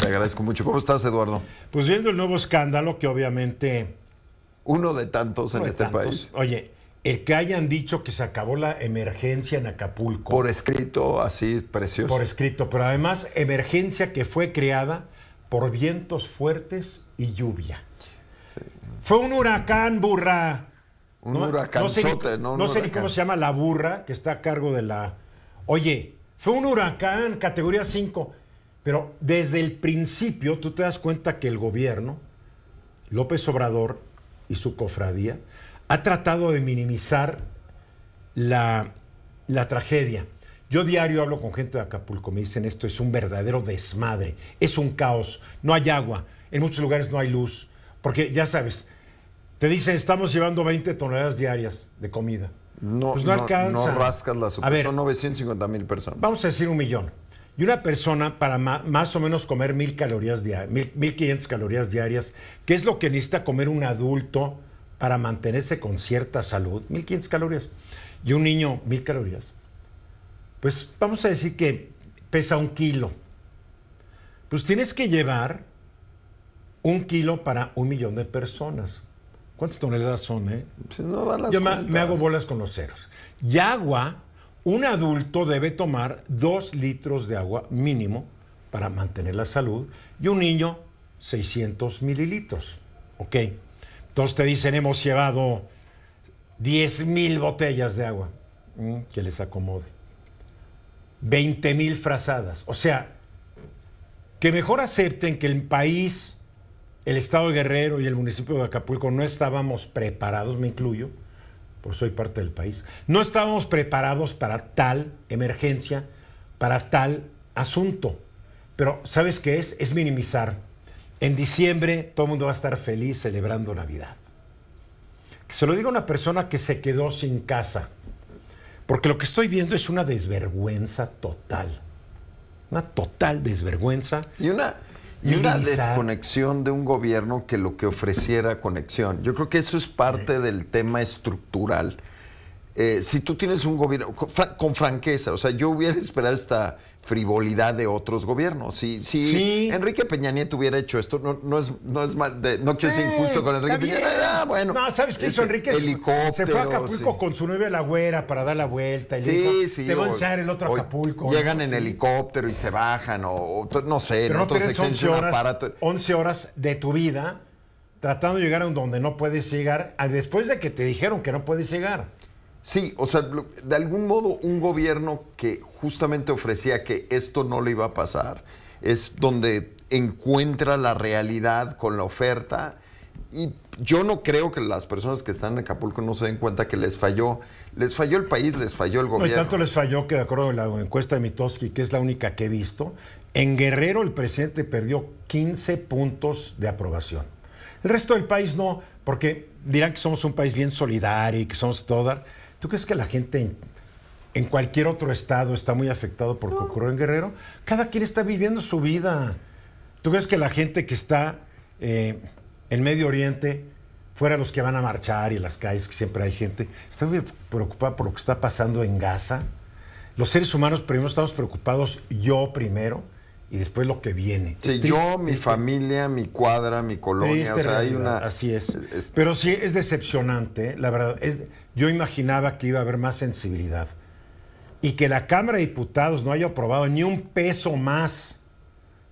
Te agradezco mucho. ¿Cómo estás, Eduardo? Pues viendo el nuevo escándalo que obviamente... Uno de tantos en este país. Oye, el que hayan dicho que se acabó la emergencia en Acapulco. Por escrito, así, precioso. Por escrito, pero además emergencia que fue creada por vientos fuertes y lluvia. Fue un huracán, burra. Un huracán ¿no? Sé no, sé ni cómo se llama la burra que está a cargo de la... Oye, fue un huracán, categoría 5. Pero desde el principio tú te das cuenta que el gobierno, López Obrador y su cofradía, ha tratado de minimizar la, tragedia. Yo diario hablo con gente de Acapulco, me dicen esto es un verdadero desmadre, es un caos, no hay agua, en muchos lugares no hay luz, porque ya sabes, te dicen estamos llevando 20 toneladas diarias de comida. No, pues no, alcanza. No rascas la son 950 mil personas. Vamos a decir un millón. Y una persona para más o menos comer mil calorías diarias, 1500 calorías diarias, ¿qué es lo que necesita comer un adulto para mantenerse con cierta salud, Mil 1500 calorías, y un niño mil calorías, pues vamos a decir que pesa un kilo. Pues tienes que llevar un kilo para un millón de personas. ¿Cuántas toneladas son, eh? Pues Yo me hago bolas con los ceros. Y agua, un adulto debe tomar dos litros de agua mínimo para mantener la salud y un niño 600 mililitros. ¿Ok? Entonces te dicen, hemos llevado 10 mil botellas de agua. Mm, que les acomode. 20 mil frazadas. O sea, que mejor acepten que el país, el estado de Guerrero y el municipio de Acapulco no estábamos preparados, me incluyo, por soy parte del país, no estábamos preparados para tal emergencia, para tal asunto. Pero ¿sabes qué es? Es minimizar. En diciembre todo el mundo va a estar feliz celebrando Navidad. Que se lo diga una persona que se quedó sin casa, porque lo que estoy viendo es una desvergüenza total. Una total desvergüenza. Y una, y una desconexión de un gobierno que lo que ofreciera conexión. Yo creo que eso es parte eh. del tema estructural eh, si tú tienes un gobierno, con, franqueza, o sea, yo hubiera esperado esta frivolidad de otros gobiernos. Si, sí. Enrique Peña Nieto hubiera hecho esto, no, es, mal, no quiero ser injusto con Enrique Peña Nieto. Ah, bueno. No, ¿sabes qué hizo este, Enrique? Se fue a Acapulco con su nueva la güera para dar la vuelta. Y sí, Te va a enseñar el otro Acapulco. Llegan en helicóptero y se bajan, o, no sé, en otros 11 horas, horas de tu vida tratando de llegar a un donde no puedes llegar, después de que te dijeron que no puedes llegar. Sí, o sea, de algún modo un gobierno que justamente ofrecía que esto no le iba a pasar, es donde encuentra la realidad con la oferta. Y yo no creo que las personas que están en Acapulco no se den cuenta que les falló. Les falló el país, les falló el gobierno. No, tanto les falló que, de acuerdo a la encuesta de Mitoski, que es la única que he visto, en Guerrero el presidente perdió 15 puntos de aprobación. El resto del país no, porque dirán que somos un país bien solidario y que somos todo... ¿Tú crees que la gente en, cualquier otro estado está muy afectado por lo que ocurrió en Guerrero? Cada quien está viviendo su vida. ¿Tú crees que la gente que está eh, en Medio Oriente, fuera los que van a marchar y las calles, que siempre hay gente, está muy preocupada por lo que está pasando en Gaza? Los seres humanos primero estamos preocupados, yo primero y después lo que viene. Sí, yo, mi familia, mi cuadra, mi colonia, una... Así es. Pero sí es decepcionante, la verdad. Es, yo imaginaba que iba a haber más sensibilidad y que la Cámara de Diputados no haya aprobado ni un peso más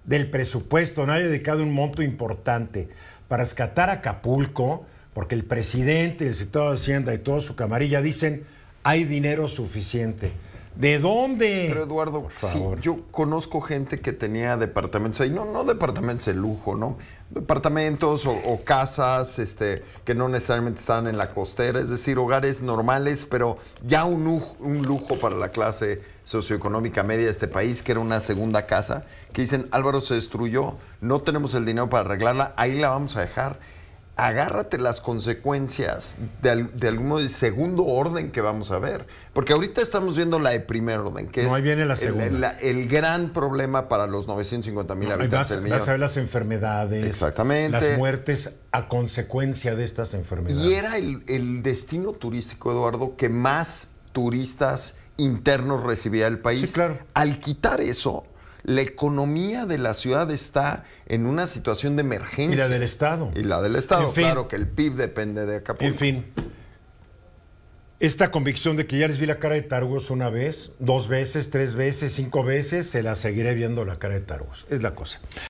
del presupuesto, no haya dedicado un monto importante para rescatar Acapulco, porque el presidente, el secretario de Hacienda y toda su camarilla dicen, hay dinero suficiente. ¿De dónde? Pero Eduardo, yo conozco gente que tenía departamentos ahí, no, no departamentos de lujo, ¿no? Departamentos o, casas este, que no necesariamente estaban en la costera, es decir, hogares normales, pero ya un un lujo para la clase socioeconómica media de este país, que era una segunda casa, que dicen, Álvaro se destruyó, no tenemos el dinero para arreglarla, ahí la vamos a dejar agárrate las consecuencias de, de algún de segundo orden que vamos a ver. Porque ahorita estamos viendo la de primer orden, que es El, gran problema para los 950 mil habitantes del millón. las enfermedades. Exactamente. Las muertes a consecuencia de estas enfermedades. Y era el, el destino turístico, Eduardo, que más turistas internos recibía el país. claro. Al quitar eso, la economía de la ciudad está en una situación de emergencia. Y la del Estado. Y la del Estado, claro que el PIB depende de Acapulco. En fin, esta convicción de que ya les vi la cara de Targos una vez, dos veces, tres veces, cinco veces, se la seguiré viendo la cara de Targos. Es la cosa.